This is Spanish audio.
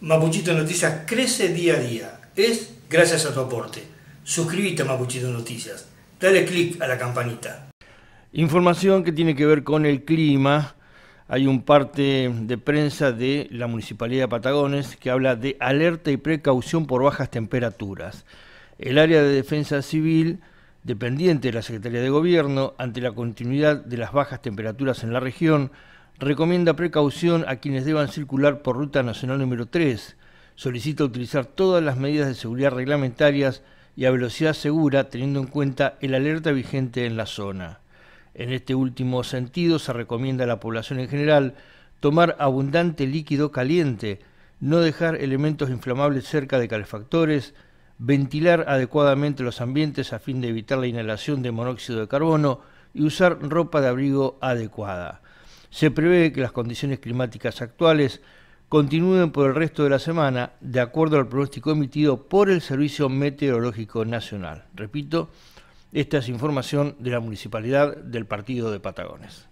Mapuchito Noticias crece día a día. Es gracias a tu aporte. Suscríbete a Mapuchito Noticias. Dale click a la campanita. Información que tiene que ver con el clima. Hay un parte de prensa de la Municipalidad de Patagones que habla de alerta y precaución por bajas temperaturas. El área de defensa civil, dependiente de la Secretaría de Gobierno, ante la continuidad de las bajas temperaturas en la región, Recomienda precaución a quienes deban circular por ruta nacional número 3. Solicita utilizar todas las medidas de seguridad reglamentarias y a velocidad segura teniendo en cuenta el alerta vigente en la zona. En este último sentido se recomienda a la población en general tomar abundante líquido caliente, no dejar elementos inflamables cerca de calefactores, ventilar adecuadamente los ambientes a fin de evitar la inhalación de monóxido de carbono y usar ropa de abrigo adecuada. Se prevé que las condiciones climáticas actuales continúen por el resto de la semana, de acuerdo al pronóstico emitido por el Servicio Meteorológico Nacional. Repito, esta es información de la Municipalidad del Partido de Patagones.